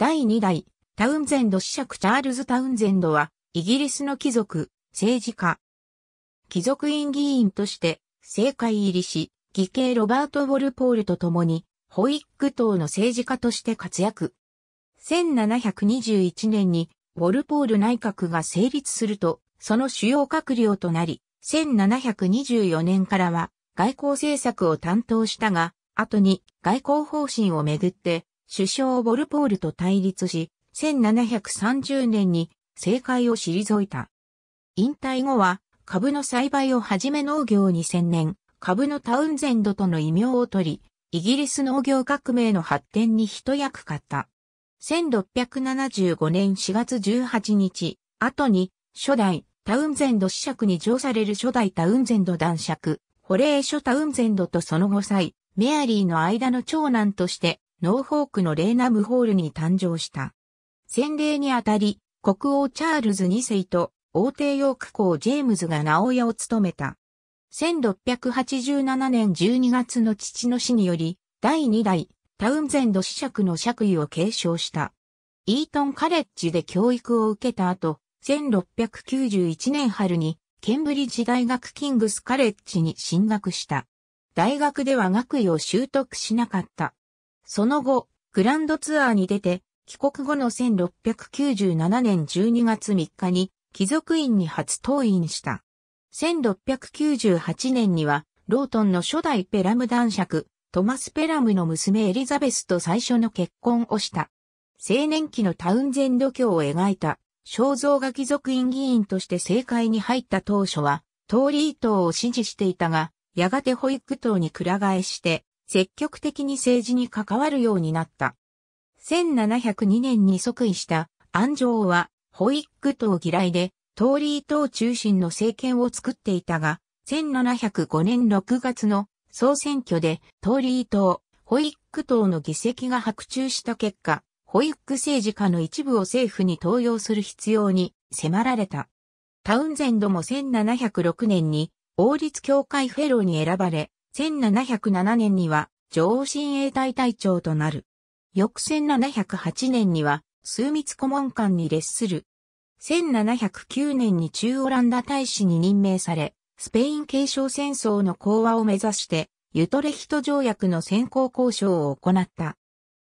第2代、タウンゼンド子爵チャールズ・タウンゼンドは、イギリスの貴族、政治家。貴族院議員として、政界入りし、義兄ロバート・ウォルポールと共に、ホイック党の政治家として活躍。1721年に、ウォルポール内閣が成立すると、その主要閣僚となり、1724年からは、外交政策を担当したが、後に外交方針をめぐって、首相ボルポールと対立し、1730年に政界を退いた。引退後は、株の栽培をはじめ農業に専念、株のタウンゼンドとの異名を取り、イギリス農業革命の発展に一役買った。1675年4月18日、後に、初代タウンゼンド子爵に上される初代タウンゼンド男爵、ホレーショタウンゼンドとその後妻、メアリーの間の長男として、ノーフォークのレーナムホールに誕生した。洗礼にあたり、国王チャールズ2世と王帝ヨーク公ジェームズが名親を務めた。1687年12月の父の死により、第2代タウンゼンド子爵の爵位を継承した。イートンカレッジで教育を受けた後、1691年春にケンブリッジ大学キングスカレッジに進学した。大学では学位を習得しなかった。その後、グランドツアーに出て、帰国後の1697年12月3日に、貴族院に初登院した。1698年には、ロートンの初代ペラム男爵、トマス・ペラムの娘エリザベスと最初の結婚をした。青年期のタウンゼンド教を描いた、肖像画貴族院議員として政界に入った当初は、トーリー党を支持していたが、やがて保育等党にく替えして、積極的に政治に関わるようになった。1702年に即位した安城はホイッ党嫌いで、トーリー党中心の政権を作っていたが、1705年6月の総選挙でトーリー党、ホイッ党の議席が白昼した結果、ホイッ政治家の一部を政府に登用する必要に迫られた。タウンゼンドも1706年に王立教会フェローに選ばれ、1707年には女王親衛隊隊長となる。翌1708年には枢密顧問官に列する。1709年に中オランダ大使に任命され、スペイン継承戦争の講和を目指して、ユトレヒト条約の先行交渉を行った。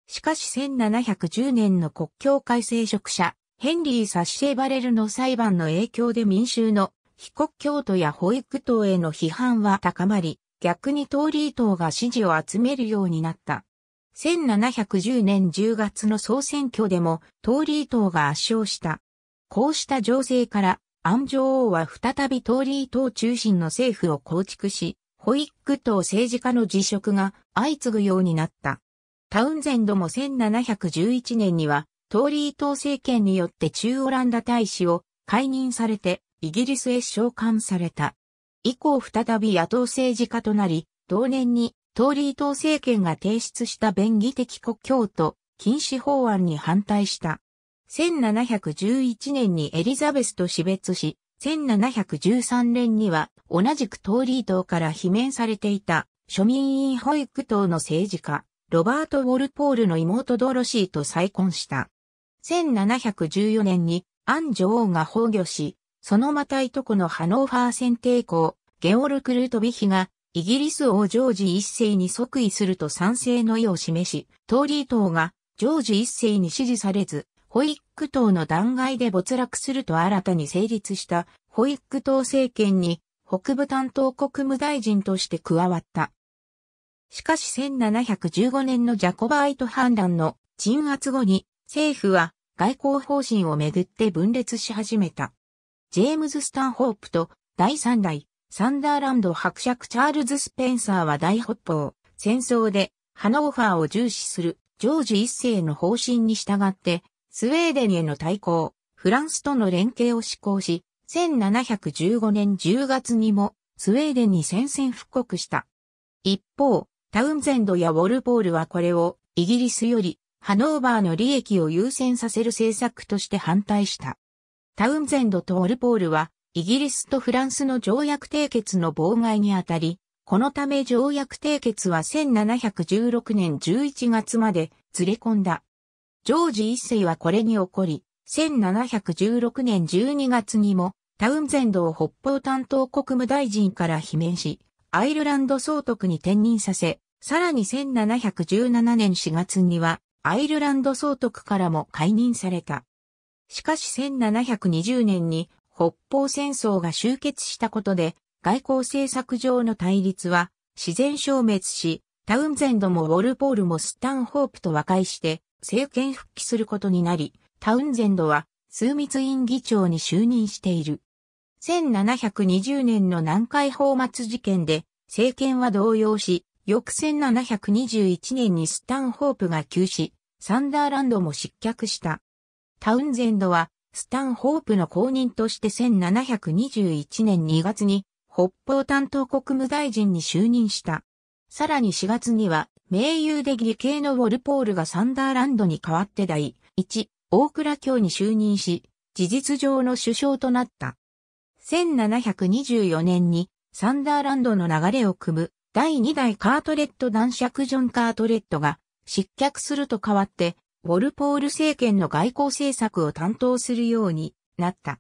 しかし1710年の国境改正職者、ヘンリー・サッシェバレルの裁判の影響で民衆の非国教徒や保育等への批判は高まり、逆にトーリー党が支持を集めるようになった。1710年10月の総選挙でもトーリー党が圧勝した。こうした情勢から、安城王は再びトーリー党中心の政府を構築し、ホイック党政治家の辞職が相次ぐようになった。タウンゼンドも1711年には、トーリー党政権によって中オランダ大使を解任されて、イギリスへ召喚された。以降再び野党政治家となり、同年にトーリー党政権が提出した便宜的国境と禁止法案に反対した。1711年にエリザベスと死別し、1713年には同じくトーリー党から罷免されていた庶民委員保育党の政治家、ロバート・ウォルポールの妹ドロシーと再婚した。1714年にアン女王が崩御し、そのまたいとこのハノーファー選帝公、ゲオルク・ルトビヒが、イギリス王ジョージ一世に即位すると賛成の意を示し、トーリー党がジョージ一世に支持されず、ホイック党の弾劾で没落すると新たに成立したホイック党政権に北部担当国務大臣として加わった。しかし1715年のジャコバイト判断の鎮圧後に政府は外交方針をめぐって分裂し始めた。ジェームズ・スタンホープと第3代サンダーランド伯爵チャールズ・スペンサーは大北方、戦争でハノーファーを重視するジョージ一世の方針に従って、スウェーデンへの対抗、フランスとの連携を施行し、1715年10月にもスウェーデンに宣戦布告した。一方、タウンゼンドやウォルポールはこれをイギリスよりハノーバーの利益を優先させる政策として反対した。タウンゼンドとオルポールは、イギリスとフランスの条約締結の妨害にあたり、このため条約締結は1716年11月までずれ込んだ。ジョージ一世はこれに起こり、1716年12月にも、タウンゼンドを北方担当国務大臣から罷免し、アイルランド総督に転任させ、さらに1717年4月には、アイルランド総督からも解任された。しかし1720年に北方戦争が終結したことで、外交政策上の対立は自然消滅し、タウンゼンドもウォルポールもスタンホープと和解して政権復帰することになり、タウンゼンドは枢密院議長に就任している。1720年の南海放末事件で政権は動揺し、翌1721年にスタンホープが急死、サンダーランドも失脚した。タウンゼンドは、スタンホープの公認として1721年2月に、北方担当国務大臣に就任した。さらに4月には、盟友で義系のウォルポールがサンダーランドに代わって第1、大倉卿に就任し、事実上の首相となった。1724年に、サンダーランドの流れを組む、第2代カートレット男爵ジョン・カートレットが、失脚すると代わって、ウォルポール政権の外交政策を担当するようになった。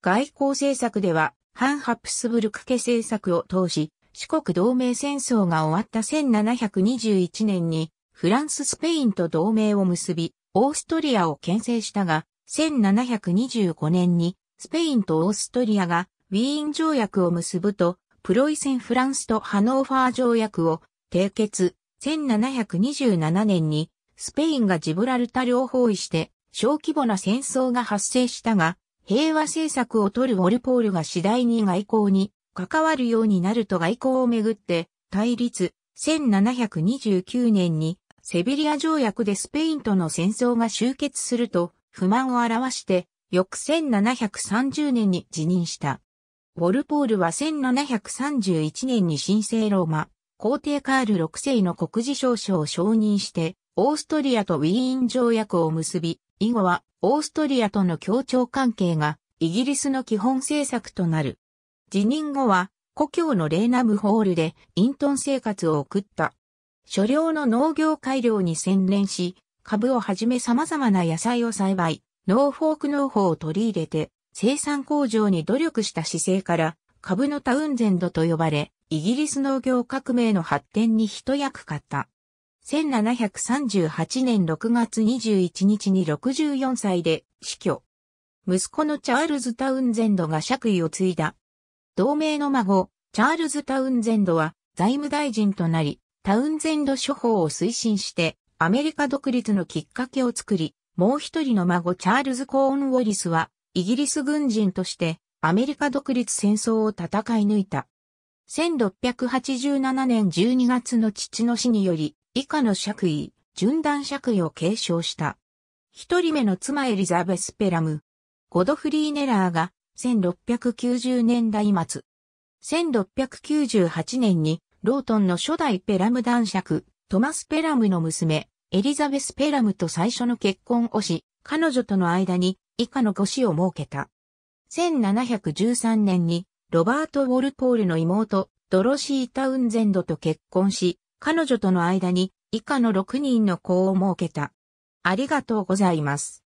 外交政策では、ハン・ハプスブルク家政策を通し、四国同盟戦争が終わった1721年に、フランス・スペインと同盟を結び、オーストリアを牽制したが、1725年に、スペインとオーストリアが、ウィーン条約を結ぶと、プロイセン・フランスとハノーファー条約を締結、1727年にスペインがジブラルタルを包囲して小規模な戦争が発生したが、平和政策を取るウォルポールが次第に外交に関わるようになると外交をめぐって対立、1729年にセビリア条約でスペインとの戦争が終結すると不満を表して翌1730年に辞任した。ウォルポールは1731年に神聖ローマ、皇帝カール6世の国事証書を承認して、オーストリアとウィーン条約を結び、以後はオーストリアとの協調関係がイギリスの基本政策となる。辞任後は故郷のレーナムホールで隠遁生活を送った。所領の農業改良に専念し、株をはじめ様々な野菜を栽培、ノーフォーク農法を取り入れて生産工場に努力した姿勢から株のタウンゼンドと呼ばれ、イギリス農業革命の発展に一役買った。1738年6月21日に64歳で死去。息子のチャールズ・タウンゼンドが爵位を継いだ。同盟の孫、チャールズ・タウンゼンドは財務大臣となり、タウンゼンド処方を推進して、アメリカ独立のきっかけを作り、もう一人の孫チャールズ・コーン・ウォリスは、イギリス軍人として、アメリカ独立戦争を戦い抜いた。1687年12月の父の死により、以下の爵位、順断爵位を継承した。一人目の妻エリザベス・ペラム、ゴドフリー・ネラーが1690年代末、1698年にロートンの初代ペラム男爵、トマス・ペラムの娘、エリザベス・ペラムと最初の結婚をし、彼女との間に以下の5子を設けた。1713年にロバート・ウォルポールの妹、ドロシー・タウンゼンドと結婚し、彼女との間に以下の6人の子を設けた。ありがとうございます。